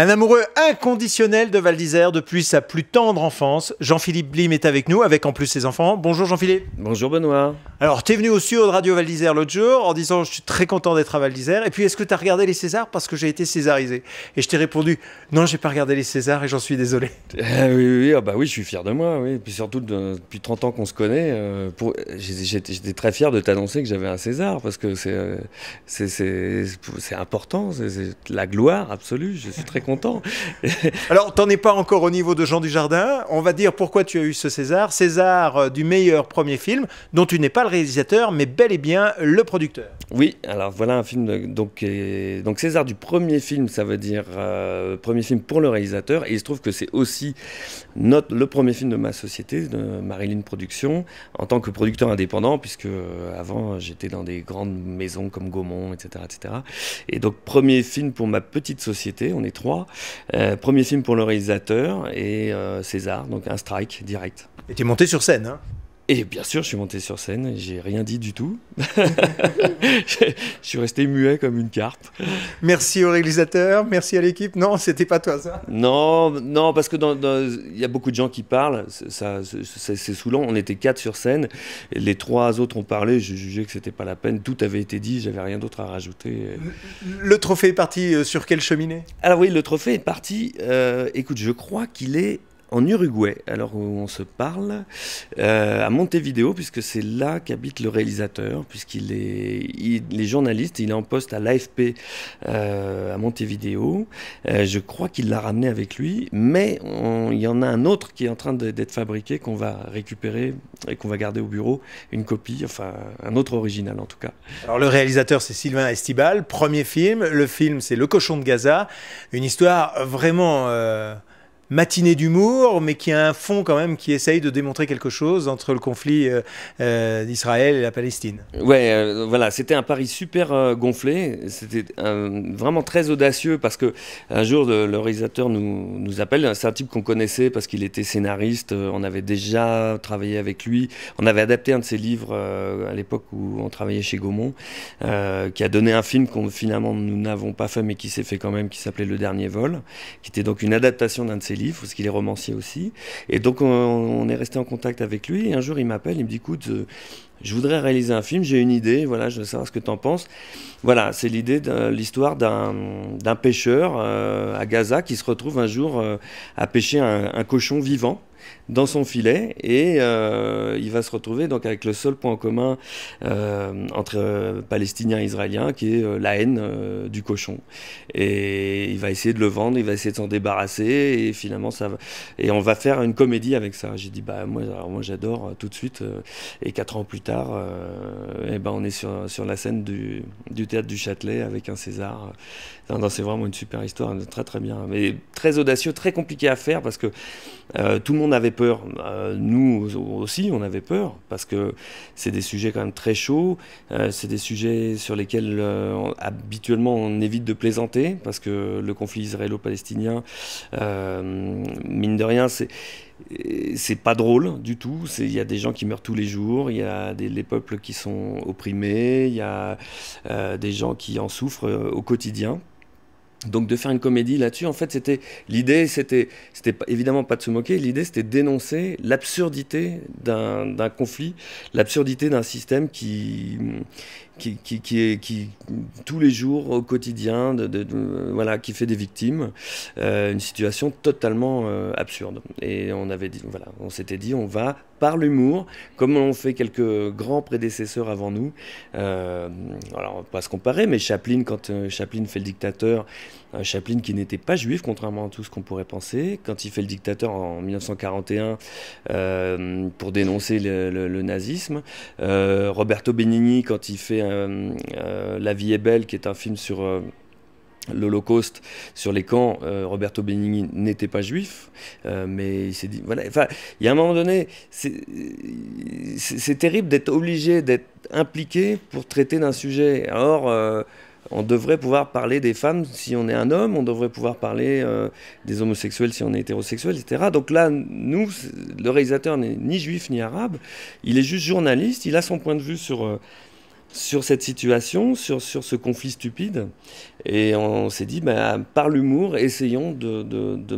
Un amoureux inconditionnel de Val d'Isère depuis sa plus tendre enfance, Jean-Philippe Blim est avec nous, avec en plus ses enfants. Bonjour Jean-Philippe. Bonjour Benoît. Alors, tu es venu aussi au Radio Val d'Isère l'autre jour en disant je suis très content d'être à Val d'Isère. Et puis, est-ce que tu as regardé les Césars parce que j'ai été césarisé Et je t'ai répondu non, j'ai pas regardé les Césars et j'en suis désolé. Eh oui, ah bah oui, je suis fier de moi. Et puis surtout depuis 30 ans qu'on se connaît, euh, j'étais, très fier de t'annoncer que j'avais un César parce que c'est euh, important, c'est, la gloire absolue. Je suis très content. Alors, t'en es pas encore au niveau de Jean Dujardin. On va dire pourquoi tu as eu ce César, César euh, du meilleur premier film dont tu n'es pas réalisateur, mais bel et bien le producteur. Oui, alors voilà un film, donc, euh, donc César du premier film, ça veut dire euh, premier film pour le réalisateur, et il se trouve que c'est aussi notre, le premier film de ma société, de Marilyn Productions, en tant que producteur indépendant, puisque euh, avant j'étais dans des grandes maisons comme Gaumont, etc., etc. Et donc premier film pour ma petite société, on est trois, premier film pour le réalisateur, et César, donc un strike direct. Et tu es monté sur scène hein et bien sûr, je suis monté sur scène, j'ai rien dit du tout. je suis resté muet comme une carpe. Merci au réalisateur, merci à l'équipe. Non, c'était pas toi ça. Non, non, parce que il y a beaucoup de gens qui parlent, ça, c'est saoulant. On était quatre sur scène, les trois autres ont parlé. Je jugeais que c'était pas la peine. Tout avait été dit, j'avais rien d'autre à rajouter. Le, trophée est parti euh, sur quelle cheminée Alors oui, le trophée est parti. Euh, écoute, je crois qu'il est en Uruguay, alors où on se parle, euh, à Montevideo, puisque c'est là qu'habite le réalisateur, puisqu'il est, les journalistes, journaliste, il est en poste à l'AFP euh, à Montevideo. Euh, je crois qu'il l'a ramené avec lui, mais il y en a un autre qui est en train d'être fabriqué, qu'on va récupérer et qu'on va garder au bureau, une copie, enfin un autre original en tout cas. Alors le réalisateur, c'est Sylvain Estibal, premier film, le film c'est Le cochon de Gaza, une histoire vraiment matinée d'humour, mais qui a un fond quand même qui essaye de démontrer quelque chose entre le conflit euh, euh, d'Israël et la Palestine. Ouais, euh, voilà, c'était un pari super gonflé, c'était vraiment très audacieux parce que un jour le, réalisateur nous, nous appelle, c'est un type qu'on connaissait parce qu'il était scénariste, on avait déjà travaillé avec lui, on avait adapté un de ses livres à l'époque où on travaillait chez Gaumont, qui a donné un film qu'on finalement nous n'avons pas fait mais qui s'est fait quand même, qui s'appelait Le Dernier Vol, qui était donc une adaptation d'un de ses livres, parce qu'il est romancier aussi. Et donc on, est resté en contact avec lui. Et un jour, il m'appelle, il me dit, écoute, euh, je voudrais réaliser un film, j'ai une idée, voilà, je veux savoir ce que tu en penses. Voilà, c'est l'idée de l'histoire d'un pêcheur euh, à Gaza qui se retrouve un jour euh, à pêcher un cochon vivant dans son filet et euh, il va se retrouver donc avec le seul point commun euh, entre euh, Palestiniens et Israéliens qui est la haine du cochon. Et il va essayer de le vendre, il va essayer de s'en débarrasser et finalement ça Et on va faire une comédie avec ça. J'ai dit, bah moi, moi j'adore tout de suite. et quatre ans plus tard, et eh ben, on est sur, sur la scène du, du théâtre du Châtelet avec un César. c'est vraiment une super histoire, très très bien. Mais très audacieux, très compliqué à faire parce que tout le monde on avait peur. Euh, nous aussi, on avait peur, parce que c'est des sujets quand même très chauds, euh, c'est des sujets sur lesquels euh, habituellement on évite de plaisanter, parce que le conflit israélo-palestinien, mine de rien, c'est c'est pas drôle du tout. Il y a des gens qui meurent tous les jours, il y a des peuples qui sont opprimés, il y a des gens qui en souffrent au quotidien. Donc de faire une comédie là-dessus, en fait, c'était l'idée, c'était, c'était évidemment pas de se moquer. L'idée, c'était dénoncer l'absurdité d'un, conflit, l'absurdité d'un système qui qui, qui, est qui tous les jours au quotidien, de, voilà, qui fait des victimes, euh, une situation totalement euh, absurde. Et on avait dit, voilà, on s'était dit, on va par l'humour, comme ont fait quelques grands prédécesseurs avant nous. Euh, alors, on pas se comparer, mais Chaplin, quand euh, Chaplin fait le dictateur, Chaplin qui n'était pas juif, contrairement à tout ce qu'on pourrait penser. Quand il fait le dictateur en 1941 euh, pour dénoncer le, nazisme. Euh, Roberto Benigni quand il fait euh, La vie est belle, qui est un film sur l'Holocauste sur les camps, Roberto Benigni n'était pas juif, mais il s'est dit, voilà, enfin, il y a un moment donné, c'est terrible d'être obligé d'être impliqué pour traiter d'un sujet. Alors, on devrait pouvoir parler des femmes si on est un homme, on devrait pouvoir parler euh, des homosexuels si on est hétérosexuel, etc. Donc là, nous, le réalisateur n'est ni juif ni arabe, il est juste journaliste, il a son point de vue sur... Euh, sur cette situation, sur, sur ce conflit stupide. Et on s'est dit, ben, par l'humour, essayons de,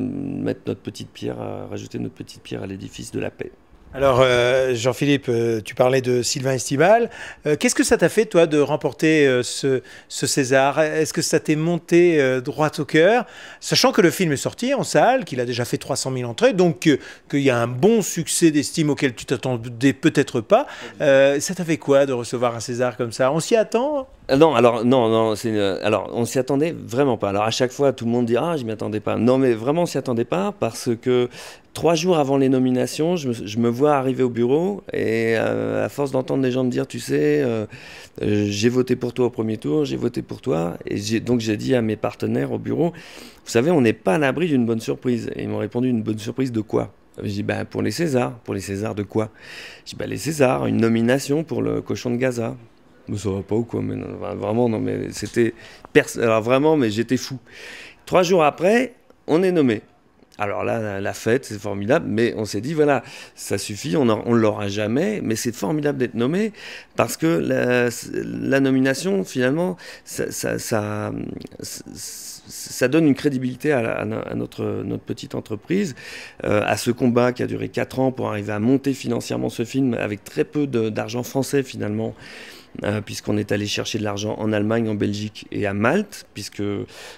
mettre notre petite pierre, rajouter notre petite pierre à l'édifice de la paix. Alors, euh, Jean-Philippe, euh, tu parlais de Sylvain Estival. Euh, qu'est-ce que ça t'a fait, toi, de remporter ce, ce, César Est-ce que ça t'est monté droit au cœur Sachant que le film est sorti en salle, qu'il a déjà fait 300 000 entrées, donc qu'il y a un bon succès d'estime auquel tu t'attendais peut-être pas. ça t'a fait quoi de recevoir un César comme ça On s'y attend euh, non, alors, non, non, c'est alors, on s'y attendait vraiment pas. Alors, à chaque fois, tout le monde dit Ah, je m'y attendais pas. Non, mais vraiment, on s'y attendait pas parce que trois jours avant les nominations, je me, vois arriver au bureau et euh, à force d'entendre des gens me dire Tu sais, euh, j'ai voté pour toi au premier tour, j'ai voté pour toi. Et donc, j'ai dit à mes partenaires au bureau Vous savez, on n'est pas à l'abri d'une bonne surprise. Et ils m'ont répondu Une bonne surprise de quoi je dis, bah, pour les Césars. Pour les Césars de quoi Je dis, bah, les Césars, une nomination pour le cochon de Gaza mais ça va pas ou quoi, mais vraiment, non, mais c'était. Alors vraiment, mais j'étais fou. Trois jours après, on est nommé. Alors là, la fête, c'est formidable, mais on s'est dit, voilà, ça suffit, on ne l'aura jamais, mais c'est formidable d'être nommé, parce que la, nomination, finalement, ça, ça ça donne une crédibilité à, à notre, notre petite entreprise, euh, à ce combat qui a duré 4 ans pour arriver à monter financièrement ce film avec très peu d'argent français finalement. Euh, puisqu'on est allé chercher de l'argent en Allemagne, en Belgique et à Malte, puisque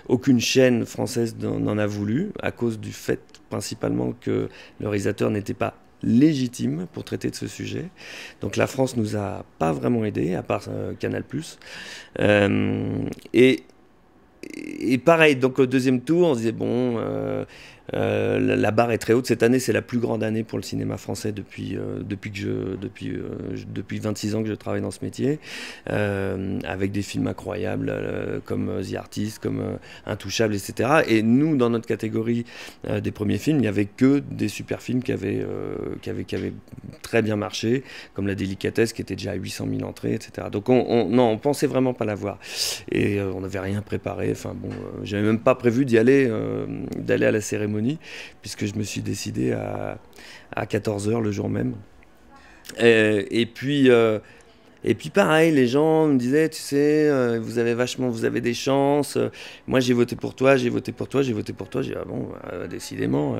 aucune chaîne française n'en a voulu, à cause du fait principalement que le réalisateur n'était pas légitime pour traiter de ce sujet. Donc la France nous a pas vraiment aidé, à part euh, Canal+. et et pareil, donc au deuxième tour, on se disait, bon, euh, euh, la, barre est très haute. Cette année, c'est la plus grande année pour le cinéma français depuis, euh, depuis, que je, depuis, euh, depuis 26 ans que je travaille dans ce métier, avec des films incroyables comme The Artist, comme Intouchable, etc. Et nous, dans notre catégorie des premiers films, il n'y avait que des super films qui avaient, qui avaient, qui avaient très bien marché, comme La Délicatesse, qui était déjà à 800 000 entrées, etc. Donc, on, on non, pensait vraiment pas l'avoir. Et on n'avait rien préparé. Enfin, bon, j'avais même pas prévu d'y aller, d'aller à la cérémonie puisque je me suis décidé à, à 14h le jour même. Et, puis. Euh, et puis pareil, les gens me disaient, tu sais, euh, vous avez vachement, vous avez des chances. moi, j'ai voté pour toi, j'ai voté pour toi, j'ai voté pour toi. J'ai dit, ah bon, euh, décidément.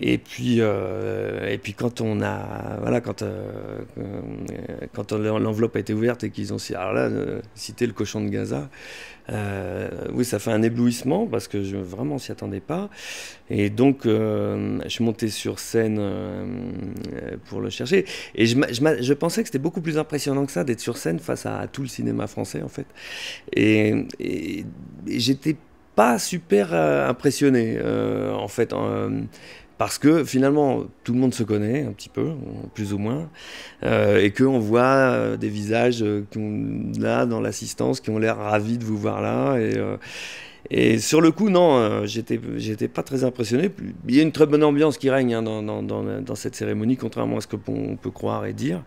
Et puis, euh, et puis quand on a, voilà, quand, euh, quand l'enveloppe a été ouverte et qu'ils ont, alors là, euh, cité le cochon de Gaza, oui, ça fait un éblouissement parce que je, vraiment, s'y attendais pas. Et donc, je suis monté sur scène pour le chercher. Et je, je, je pensais que c'était beaucoup plus impressionnant que ça d'être sur scène face à, tout le cinéma français, en fait. Et, et, et j'étais pas super impressionné, en fait parce que finalement tout le monde se connaît un petit peu, plus ou moins, euh, et qu'on voit euh, des visages euh, qui là dans l'assistance qui ont l'air ravis de vous voir là. Et, et sur le coup, non, j'étais, j'étais pas très impressionné. Il y a une très bonne ambiance qui règne hein, dans, dans, cette cérémonie, contrairement à ce qu'on peut croire et dire.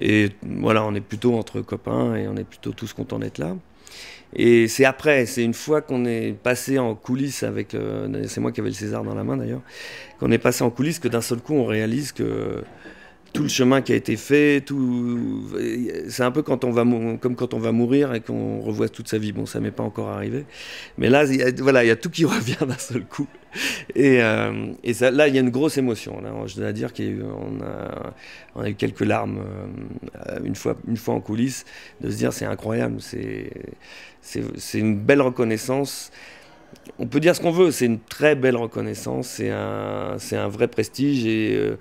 Et voilà, on est plutôt entre copains et on est plutôt tous contents d'être là. Et c'est après, c'est une fois qu'on est passé en coulisses avec, euh, c'est moi qui avais le César dans la main d'ailleurs, qu'on est passé en coulisses que d'un seul coup on réalise que tout le chemin qui a été fait, tout. C'est un peu quand on va comme quand on va mourir et qu'on revoit toute sa vie. Bon, ça m'est pas encore arrivé, mais là, voilà, il y a tout qui revient d'un seul coup. Et, euh, et ça, là, il y a une grosse émotion. je dois dire qu'on a, on a eu quelques larmes euh, une fois, une fois en coulisses, de se dire c'est incroyable, c'est, c'est, une belle reconnaissance on peut dire ce qu'on veut, c'est une très belle reconnaissance, c'est un, un vrai prestige. Et, euh,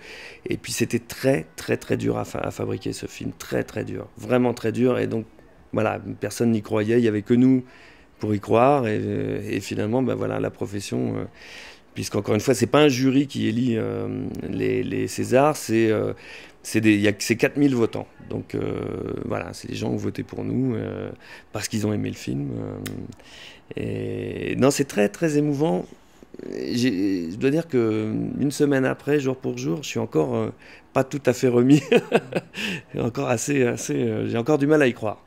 et puis c'était très, très, très dur à, fabriquer ce film, très, très dur, vraiment très dur. Et donc, voilà, personne n'y croyait, il n'y avait que nous pour y croire. Et, euh, finalement, ben voilà, la profession, euh, puisqu'encore une fois, c'est pas un jury qui élit les, les, Césars, c'est c'est 4000 votants. Donc euh, voilà, c'est des gens qui ont voté pour nous euh, parce qu'ils ont aimé le film. Euh, et non, c'est très très émouvant. Je dois dire que une semaine après, jour pour jour, je suis encore pas tout à fait remis. encore assez, assez. J'ai encore du mal à y croire.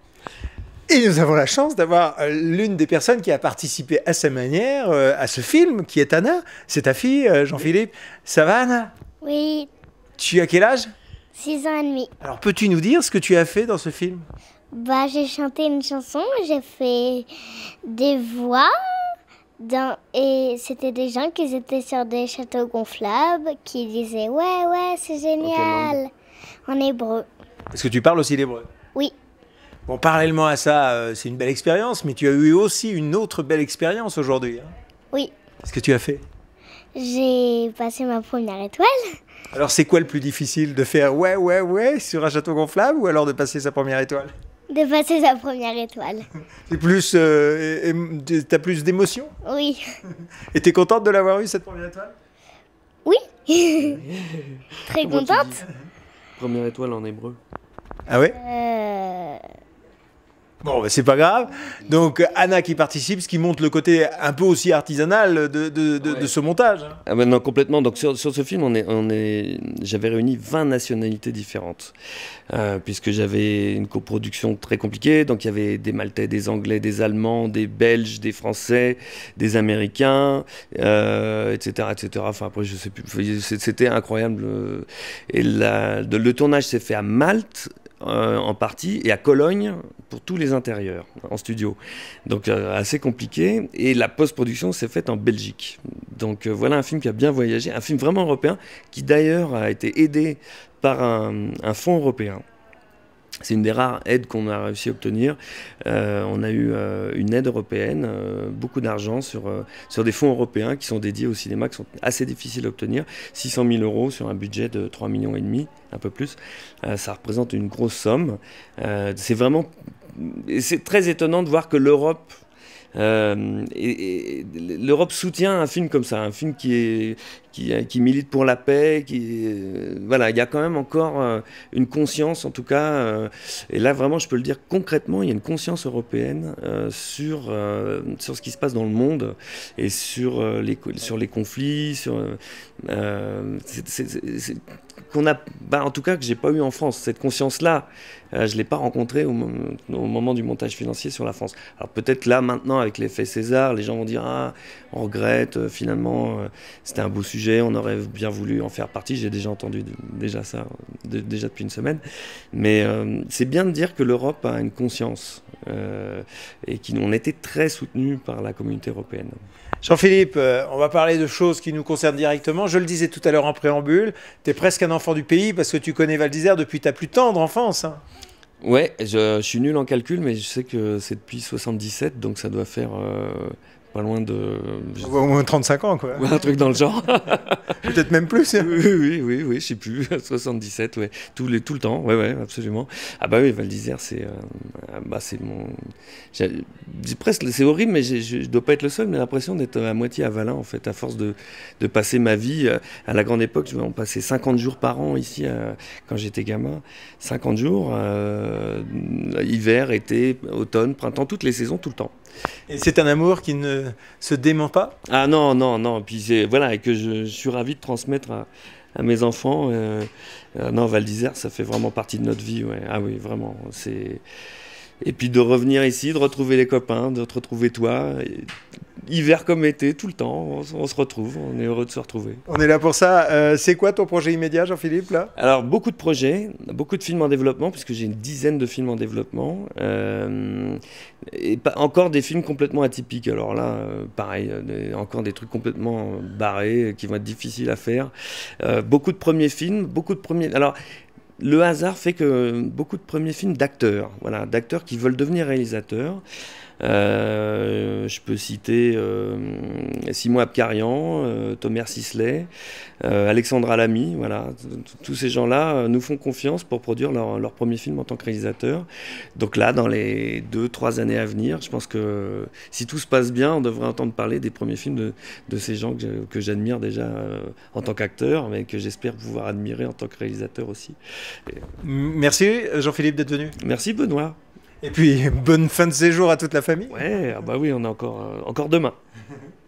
Et nous avons la chance d'avoir l'une des personnes qui a participé à sa manière à ce film, qui est Anna. C'est ta fille, Jean-Philippe. Ça va, Anna Oui. Tu as quel âge Six ans et demi. Alors peux-tu nous dire ce que tu as fait dans ce film Bah j'ai chanté une chanson, j'ai fait des voix et c'était des gens qui étaient sur des châteaux gonflables qui disaient ouais ouais c'est génial en hébreu. Est-ce que tu parles aussi l'hébreu Oui. Bon, parallèlement à ça, euh, c'est une belle expérience, mais tu as eu aussi une autre belle expérience aujourd'hui. Hein oui. Qu'est-ce que tu as fait J'ai passé ma première étoile. Alors, c'est quoi le plus difficile de faire ouais, ouais, ouais sur un château gonflable ou alors de passer sa première étoile De passer sa première étoile. C'est plus. Euh, t'as plus d'émotion Oui. Et t'es contente de l'avoir eu cette première étoile Oui. Très contente. Première étoile en hébreu. Ah ouais Euh. Bon, ben, c'est pas grave. Donc euh, Anna qui participe, ce qui montre le côté un peu aussi artisanal de, ce montage. Hein. Ah non, complètement. Donc sur, ce film, on est, on est, j'avais réuni 20 nationalités différentes, euh, puisque j'avais une coproduction très compliquée. Donc il y avait des Maltais, des Anglais, des Allemands, des Belges, des Français, des Américains, etc., euh, etc. Enfin après, je sais plus. C'était incroyable. Et le tournage s'est fait à Malte. Euh, en partie et à Cologne pour tous les intérieurs en studio. Donc euh, assez compliqué. Et la post-production s'est faite en Belgique. Donc euh, voilà un film qui a bien voyagé, un film vraiment européen qui d'ailleurs a été aidé par un fonds européen. C'est une des rares aides qu'on a réussi à obtenir. Euh, on a eu euh, une aide européenne, euh, beaucoup d'argent sur, sur des fonds européens qui sont dédiés au cinéma, qui sont assez difficiles à obtenir. 600 000 euros sur un budget de 3 millions et demi, un peu plus. ça représente une grosse somme. c'est vraiment, c'est très étonnant de voir que l'Europe l'Europe soutient un film comme ça, un film qui est euh, qui, milite pour la paix. Qui, euh, voilà, il y a quand même encore euh, une conscience, en tout cas, et là vraiment, je peux le dire concrètement, il y a une conscience européenne sur, sur ce qui se passe dans le monde et sur, les, sur les conflits. Sur, c'est qu'on a, bah, en tout cas que j'ai pas eu en France. Cette conscience-là, euh, je l'ai pas rencontrée au, moment du montage financier sur la France. Alors peut-être là maintenant avec l'effet César, les gens vont dire ah on regrette euh, finalement euh, c'était un beau sujet, on aurait bien voulu en faire partie. J'ai déjà entendu déjà ça déjà depuis une semaine, mais c'est bien de dire que l'Europe a une conscience et qu'on était très soutenu par la communauté européenne. Jean-Philippe, on va parler de choses qui nous concernent directement. Je le disais tout à l'heure en préambule, tu es presque enfant du pays parce que tu connais Val d'Isère depuis ta plus tendre enfance. Hein. Ouais, je, je, suis nul en calcul, mais je sais que c'est depuis 77, donc ça doit faire euh, loin de. Au moins 35 ans, quoi. un truc dans le genre. Peut-être même plus. Hein. Oui, oui, oui, oui, je sais plus. 77, ouais. Tout, les, tout le temps, ouais, ouais, absolument. Ah bah oui, Val d'Isère, c'est. Euh, ah bah, c'est mon. Presque, c'est horrible, mais je dois pas être le seul, mais l'impression d'être à moitié à Valin, en fait, à force de, de passer ma vie. Euh, à la grande époque, on passait 50 jours par an ici, euh, quand j'étais gamin. 50 jours, hiver, été, automne, printemps, toutes les saisons, tout le temps. C'est un amour qui ne se dément pas Ah non, non, non. Puis voilà, et que je, suis ravi de transmettre à, mes enfants. Euh, euh, non, Val d'Isère, ça fait vraiment partie de notre vie. Ah oui, vraiment. C'est. Et puis de revenir ici, de retrouver les copains, de te retrouver toi. hiver comme été, tout le temps, on, se retrouve, on est heureux de se retrouver. On est là pour ça. Euh, c'est quoi ton projet immédiat, Jean-Philippe là Alors, beaucoup de projets, beaucoup de films en développement, puisque j'ai une dizaine de films en développement. Euh, et pas, encore des films complètement atypiques. Alors là, euh, pareil, encore des trucs complètement barrés qui vont être difficiles à faire. beaucoup de premiers films, beaucoup de premiers. Alors, le hasard fait que beaucoup de premiers films d'acteurs, voilà, d'acteurs qui veulent devenir réalisateurs, euh, je peux citer euh, Simon Abkarian, euh, Thomas Sisley, Alexandra Lamy. Voilà, tous ces gens-là nous font confiance pour produire leur, premier film en tant que réalisateur. Donc là, dans les deux, trois années à venir, je pense que si tout se passe bien, on devrait entendre parler des premiers films de, de ces gens que j'admire déjà en tant qu'acteur, mais que j'espère pouvoir admirer en tant que réalisateur aussi. Merci Jean-Philippe d'être venu. Merci Benoît. Et puis, bonne fin de séjour à toute la famille. Ouais, ah bah oui, on est encore, euh, encore demain.